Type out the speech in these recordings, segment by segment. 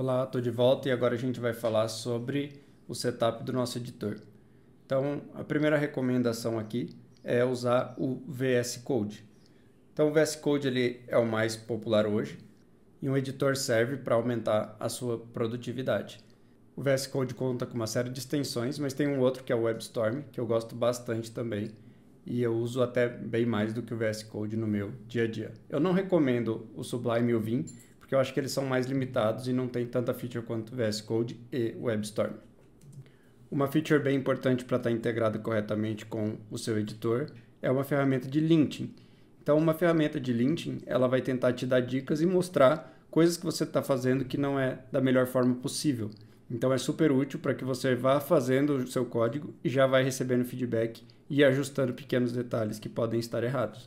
Olá, estou de volta e agora a gente vai falar sobre o setup do nosso editor. Então, a primeira recomendação aqui é usar o VS Code. Então, o VS Code ele é o mais popular hoje e um editor serve para aumentar a sua produtividade. O VS Code conta com uma série de extensões, mas tem um outro que é o WebStorm, que eu gosto bastante também e eu uso até bem mais do que o VS Code no meu dia a dia. Eu não recomendo o Sublime e o Vim, porque eu acho que eles são mais limitados e não tem tanta feature quanto VS Code e WebStorm. Uma feature bem importante para estar tá integrada corretamente com o seu editor é uma ferramenta de linting. Então, uma ferramenta de linting, ela vai tentar te dar dicas e mostrar coisas que você está fazendo que não é da melhor forma possível. Então, é super útil para que você vá fazendo o seu código e já vai recebendo feedback e ajustando pequenos detalhes que podem estar errados.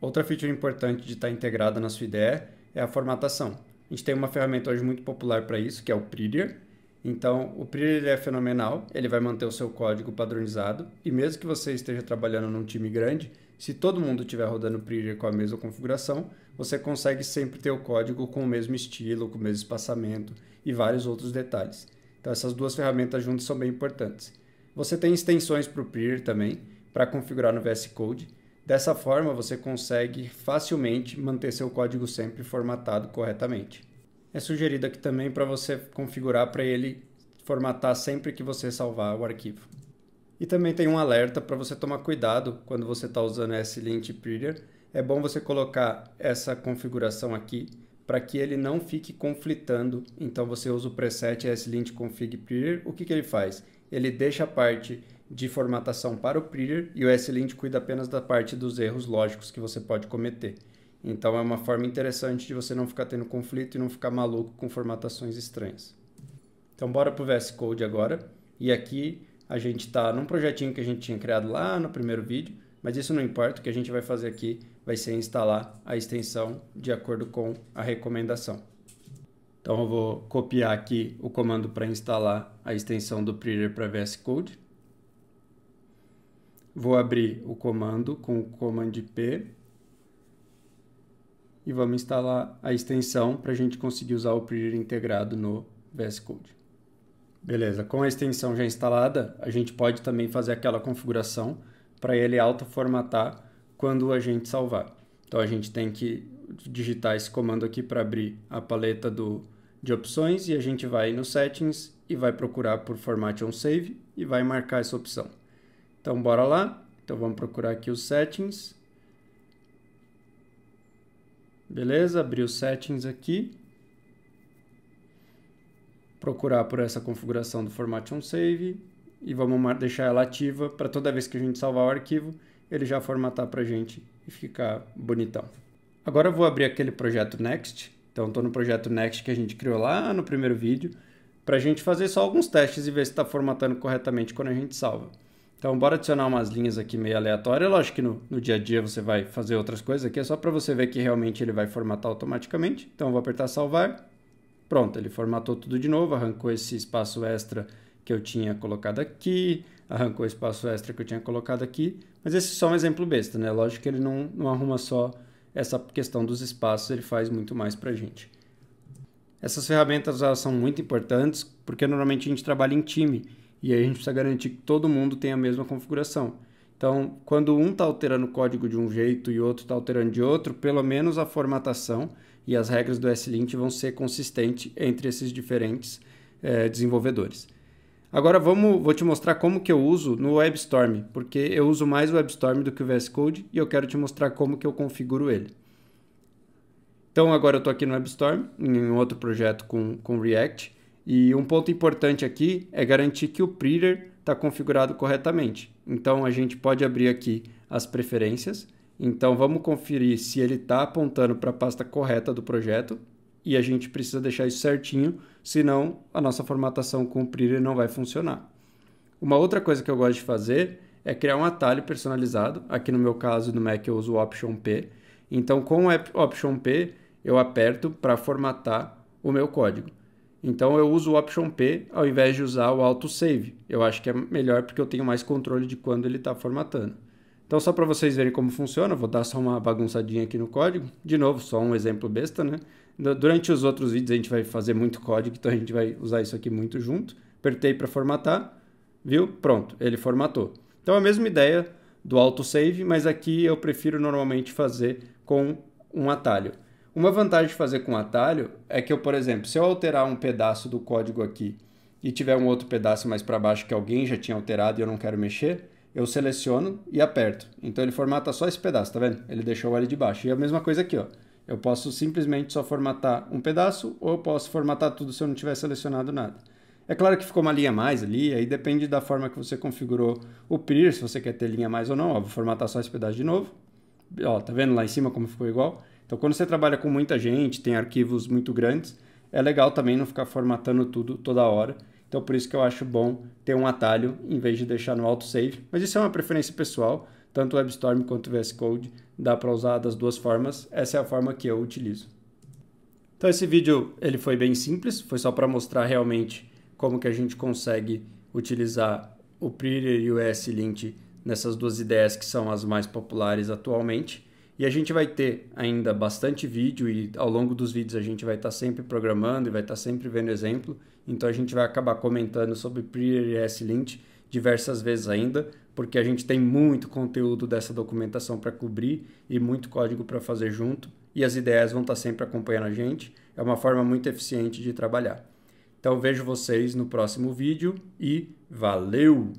Outra feature importante de estar tá integrada na sua IDE é a formatação. A gente tem uma ferramenta hoje muito popular para isso, que é o Prettier. Então, o Prettier é fenomenal, ele vai manter o seu código padronizado, e mesmo que você esteja trabalhando num time grande, se todo mundo estiver rodando o Prettier com a mesma configuração, você consegue sempre ter o código com o mesmo estilo, com o mesmo espaçamento e vários outros detalhes. Então, essas duas ferramentas juntas são bem importantes. Você tem extensões para o Prettier também, para configurar no VS Code, Dessa forma, você consegue facilmente manter seu código sempre formatado corretamente. É sugerido aqui também para você configurar para ele formatar sempre que você salvar o arquivo. E também tem um alerta para você tomar cuidado quando você está usando esse lint Prettier. É bom você colocar essa configuração aqui para que ele não fique conflitando. Então você usa o preset S-Lint config prettier. O que, que ele faz? Ele deixa a parte de formatação para o printer e o S-Lint cuida apenas da parte dos erros lógicos que você pode cometer. Então é uma forma interessante de você não ficar tendo conflito e não ficar maluco com formatações estranhas. Então bora pro VS Code agora. E aqui a gente está num projetinho que a gente tinha criado lá no primeiro vídeo, mas isso não importa, o que a gente vai fazer aqui vai ser instalar a extensão de acordo com a recomendação. Então eu vou copiar aqui o comando para instalar a extensão do printer para VS Code. Vou abrir o comando com o comando P e vamos instalar a extensão para a gente conseguir usar o Prettier integrado no VS Code. Beleza, com a extensão já instalada, a gente pode também fazer aquela configuração para ele auto formatar quando a gente salvar. Então a gente tem que digitar esse comando aqui para abrir a paleta do, de opções e a gente vai no Settings e vai procurar por Format on Save e vai marcar essa opção. Então, bora lá. Então, vamos procurar aqui os settings. Beleza, abri os settings aqui. Procurar por essa configuração do on Save. E vamos deixar ela ativa para toda vez que a gente salvar o arquivo, ele já formatar para a gente e ficar bonitão. Agora eu vou abrir aquele projeto Next. Então, estou no projeto Next que a gente criou lá no primeiro vídeo, para a gente fazer só alguns testes e ver se está formatando corretamente quando a gente salva. Então, bora adicionar umas linhas aqui meio aleatórias. Lógico que no, no dia a dia você vai fazer outras coisas aqui, é só para você ver que realmente ele vai formatar automaticamente. Então, eu vou apertar salvar. Pronto, ele formatou tudo de novo, arrancou esse espaço extra que eu tinha colocado aqui, arrancou o espaço extra que eu tinha colocado aqui. Mas esse é só um exemplo besta, né? Lógico que ele não, não arruma só essa questão dos espaços, ele faz muito mais para a gente. Essas ferramentas elas são muito importantes porque normalmente a gente trabalha em time. E aí a gente precisa garantir que todo mundo tem a mesma configuração. Então, quando um está alterando o código de um jeito e outro está alterando de outro, pelo menos a formatação e as regras do S-Lint vão ser consistentes entre esses diferentes é, desenvolvedores. Agora vamos, vou te mostrar como que eu uso no WebStorm, porque eu uso mais o WebStorm do que o VS Code e eu quero te mostrar como que eu configuro ele. Então agora eu estou aqui no WebStorm, em outro projeto com, com React, e um ponto importante aqui é garantir que o Preader está configurado corretamente. Então a gente pode abrir aqui as preferências. Então vamos conferir se ele está apontando para a pasta correta do projeto e a gente precisa deixar isso certinho, senão a nossa formatação com o Preader não vai funcionar. Uma outra coisa que eu gosto de fazer é criar um atalho personalizado. Aqui no meu caso, no Mac, eu uso o Option P. Então, com o Option P, eu aperto para formatar o meu código. Então eu uso o Option P ao invés de usar o Auto Save. Eu acho que é melhor porque eu tenho mais controle de quando ele está formatando. Então só para vocês verem como funciona, vou dar só uma bagunçadinha aqui no código. De novo, só um exemplo besta, né? Durante os outros vídeos a gente vai fazer muito código, então a gente vai usar isso aqui muito junto. Apertei para formatar, viu? Pronto, ele formatou. Então a mesma ideia do autosave, mas aqui eu prefiro normalmente fazer com um atalho. Uma vantagem de fazer com atalho é que eu, por exemplo, se eu alterar um pedaço do código aqui e tiver um outro pedaço mais para baixo que alguém já tinha alterado e eu não quero mexer, eu seleciono e aperto. Então ele formata só esse pedaço, tá vendo? Ele deixou o ali de baixo. E a mesma coisa aqui, ó. Eu posso simplesmente só formatar um pedaço ou eu posso formatar tudo se eu não tiver selecionado nada. É claro que ficou uma linha mais ali, aí depende da forma que você configurou o peer, se você quer ter linha mais ou não. Ó, vou formatar só esse pedaço de novo. Ó, tá vendo lá em cima como ficou igual? Então, quando você trabalha com muita gente, tem arquivos muito grandes, é legal também não ficar formatando tudo toda hora. Então, por isso que eu acho bom ter um atalho em vez de deixar no autosave. Mas isso é uma preferência pessoal, tanto o WebStorm quanto o VS Code dá para usar das duas formas. Essa é a forma que eu utilizo. Então, esse vídeo ele foi bem simples, foi só para mostrar realmente como que a gente consegue utilizar o Prettier e o S-Lint nessas duas ideias que são as mais populares atualmente. E a gente vai ter ainda bastante vídeo e ao longo dos vídeos a gente vai estar tá sempre programando e vai estar tá sempre vendo exemplo. Então a gente vai acabar comentando sobre PreRS Lint diversas vezes ainda, porque a gente tem muito conteúdo dessa documentação para cobrir e muito código para fazer junto. E as ideias vão estar tá sempre acompanhando a gente. É uma forma muito eficiente de trabalhar. Então vejo vocês no próximo vídeo e valeu!